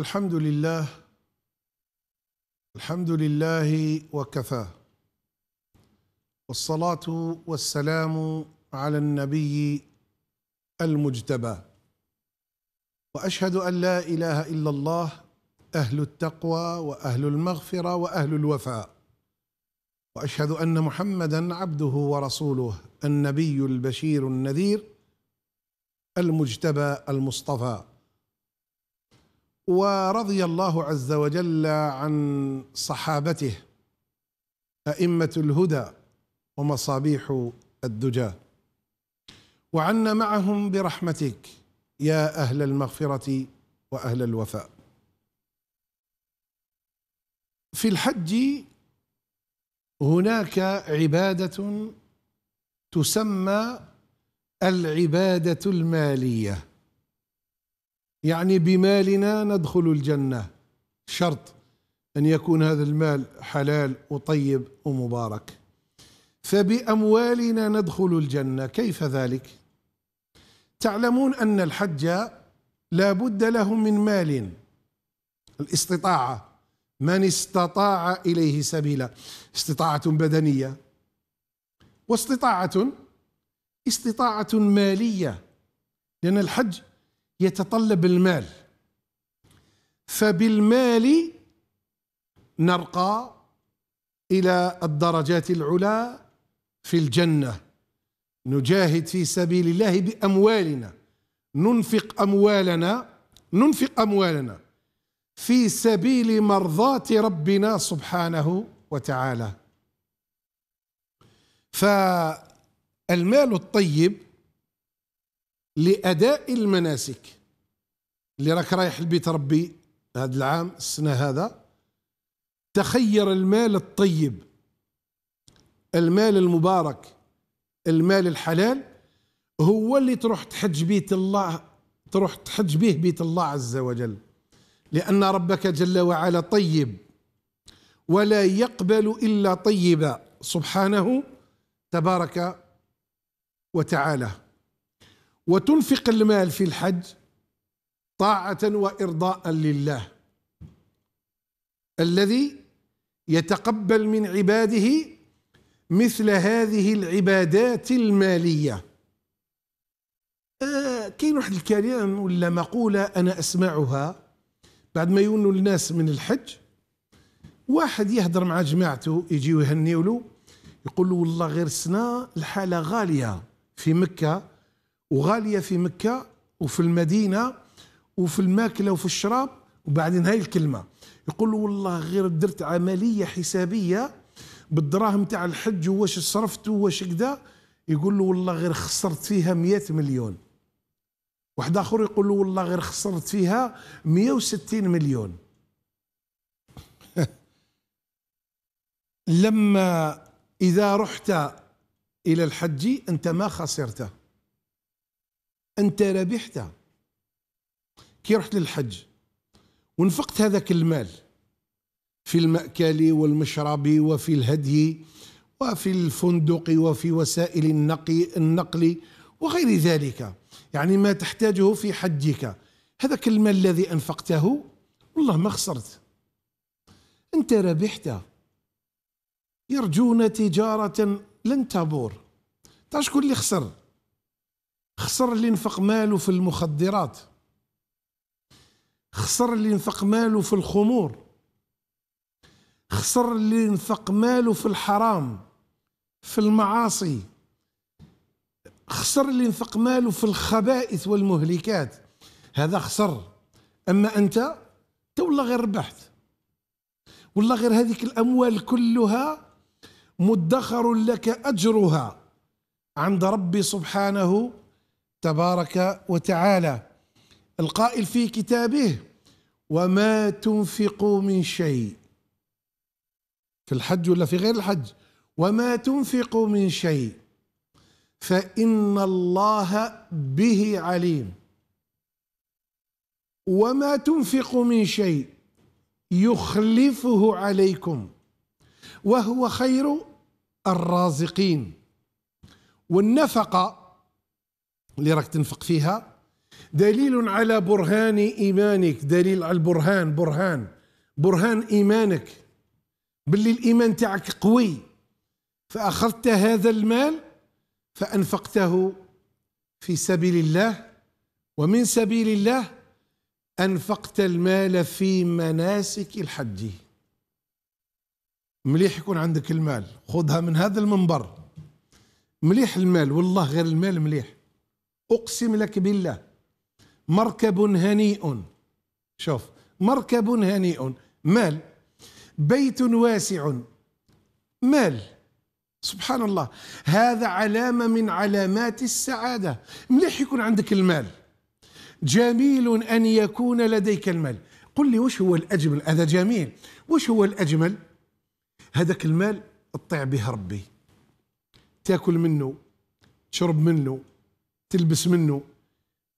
الحمد لله الحمد لله وكفى والصلاه والسلام على النبي المجتبى واشهد ان لا اله الا الله اهل التقوى واهل المغفره واهل الوفاء واشهد ان محمدا عبده ورسوله النبي البشير النذير المجتبى المصطفى ورضي الله عز وجل عن صحابته أئمة الهدى ومصابيح الدجى وعنا معهم برحمتك يا أهل المغفرة وأهل الوفاء في الحج هناك عبادة تسمى العبادة المالية يعني بمالنا ندخل الجنة شرط أن يكون هذا المال حلال وطيب ومبارك فبأموالنا ندخل الجنة كيف ذلك؟ تعلمون أن الحج لا بد له من مال الاستطاعة من استطاع إليه سبيلا استطاعة بدنية واستطاعة استطاعة مالية لأن الحج يتطلب المال فبالمال نرقى الى الدرجات العلى في الجنه نجاهد في سبيل الله باموالنا ننفق اموالنا ننفق اموالنا في سبيل مرضاه ربنا سبحانه وتعالى فالمال الطيب لأداء المناسك اللي راك رايح لبيت ربي هذا العام السنة هذا تخير المال الطيب المال المبارك المال الحلال هو اللي تروح تحج بيت الله تروح تحج به بيت الله عز وجل لأن ربك جل وعلا طيب ولا يقبل إلا طيبا سبحانه تبارك وتعالى وتنفق المال في الحج طاعة وإرضاء لله الذي يتقبل من عباده مثل هذه العبادات المالية آه كاين واحد الكلام ولا مقولة أنا أسمعها بعد ما يونوا الناس من الحج واحد يهضر مع جماعته يجيو يهنيولو يقول له والله غير سنا الحالة غالية في مكة وغاليه في مكه وفي المدينه وفي الماكله وفي الشراب وبعدين هاي الكلمه يقول له والله غير درت عمليه حسابيه بالدراهم تاع الحج وواش صرفت وواش كذا يقول له والله غير خسرت فيها 100 مليون واحد اخر يقول له والله غير خسرت فيها 160 مليون لما اذا رحت الى الحج انت ما خسرته أنت ربحت كي رحت للحج ونفقت هذاك المال في المأكل والمشرب وفي الهدي وفي الفندق وفي وسائل النقي النقل وغير ذلك يعني ما تحتاجه في حجك هذاك المال الذي أنفقته والله ما خسرت أنت ربحت يرجون تجارة لن تبور تعرف شكون اللي خسر خسر اللي نفق ماله في المخدرات خسر اللي نفق ماله في الخمور خسر اللي نفق ماله في الحرام في المعاصي خسر اللي نفق ماله في الخبائث والمهلكات هذا خسر اما انت والله غير ربحت والله غير هذيك الاموال كلها مدخر لك اجرها عند ربي سبحانه تبارك وتعالى القائل في كتابه وما تنفقوا من شيء في الحج ولا في غير الحج وما تنفقوا من شيء فإن الله به عليم وما تنفقوا من شيء يخلفه عليكم وهو خير الرازقين والنفقه اللي راك تنفق فيها دليل على برهان ايمانك دليل على البرهان برهان برهان ايمانك باللي الايمان تاعك قوي فاخذت هذا المال فانفقته في سبيل الله ومن سبيل الله انفقت المال في مناسك الحج مليح يكون عندك المال خذها من هذا المنبر مليح المال والله غير المال مليح أقسم لك بالله مركب هنيء شوف مركب هنيء مال بيت واسع مال سبحان الله هذا علامة من علامات السعادة مليح يكون عندك المال جميل أن يكون لديك المال قل لي وش هو الأجمل هذا جميل وش هو الأجمل هذاك المال اطيع به ربي تاكل منه تشرب منه تلبس منه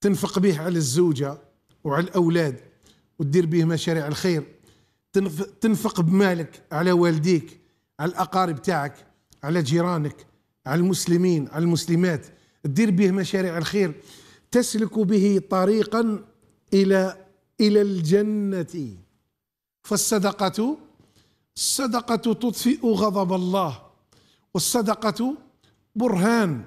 تنفق به على الزوجة وعلى الأولاد وتدير به مشاريع الخير تنفق بمالك على والديك على الأقارب تاعك على جيرانك على المسلمين على المسلمات تدير به مشاريع الخير تسلك به طريقا إلى إلى الجنة فالصدقة الصدقة تطفئ غضب الله والصدقة برهان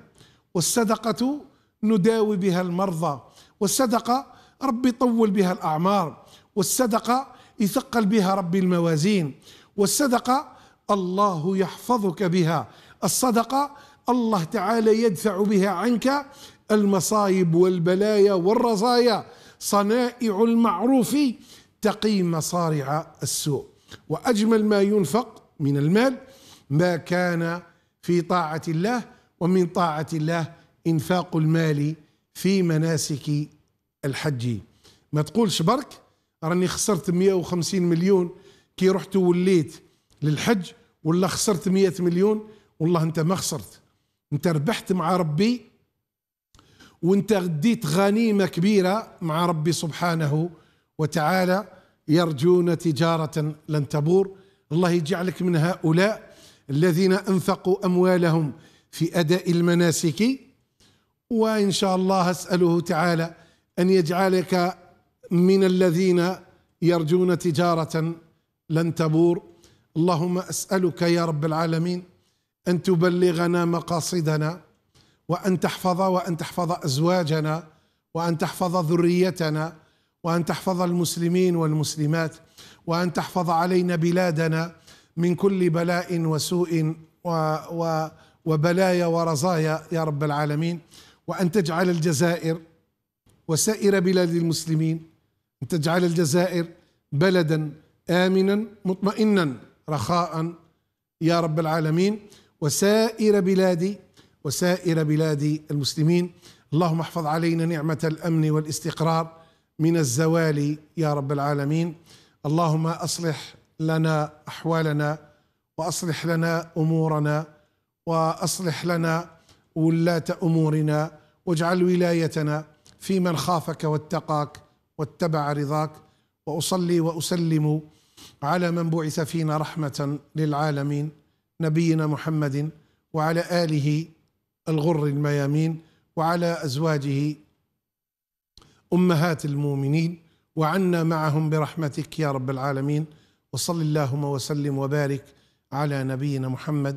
والصدقة نداوي بها المرضى والصدقة ربي يطول بها الأعمار والصدقة يثقل بها ربي الموازين والصدقة الله يحفظك بها الصدقة الله تعالى يدفع بها عنك المصايب والبلايا والرزايا صنائع المعروف تقي مصارع السوء واجمل ما ينفق من المال ما كان في طاعه الله ومن طاعه الله إنفاق المال في مناسك الحج ما تقولش برك راني خسرت 150 مليون كي رحت وليت للحج ولا خسرت 100 مليون والله انت ما خسرت انت ربحت مع ربي وانت غديت غنيمه كبيره مع ربي سبحانه وتعالى يرجون تجاره لن تبور الله يجعلك من هؤلاء الذين انفقوا اموالهم في اداء المناسك وان شاء الله اساله تعالى ان يجعلك من الذين يرجون تجاره لن تبور اللهم اسالك يا رب العالمين ان تبلغنا مقاصدنا وان تحفظ وان تحفظ ازواجنا وان تحفظ ذريتنا وان تحفظ المسلمين والمسلمات وان تحفظ علينا بلادنا من كل بلاء وسوء و و وبلايا ورزايا يا رب العالمين وأن تجعل الجزائر وسائر بلاد المسلمين أن تجعل الجزائر بلدا آمنا مطمئنا رخاء يا رب العالمين وسائر بلاد وسائر بلاد المسلمين اللهم احفظ علينا نعمة الأمن والاستقرار من الزوال يا رب العالمين اللهم أصلح لنا أحوالنا وأصلح لنا أمورنا وأصلح لنا ولاة أمورنا واجعل ولايتنا في من خافك واتقاك واتبع رضاك وأصلي وأسلم على من بعث فينا رحمة للعالمين نبينا محمد وعلى آله الغر الميامين وعلى أزواجه أمهات المؤمنين وعنا معهم برحمتك يا رب العالمين وصل اللهم وسلم وبارك على نبينا محمد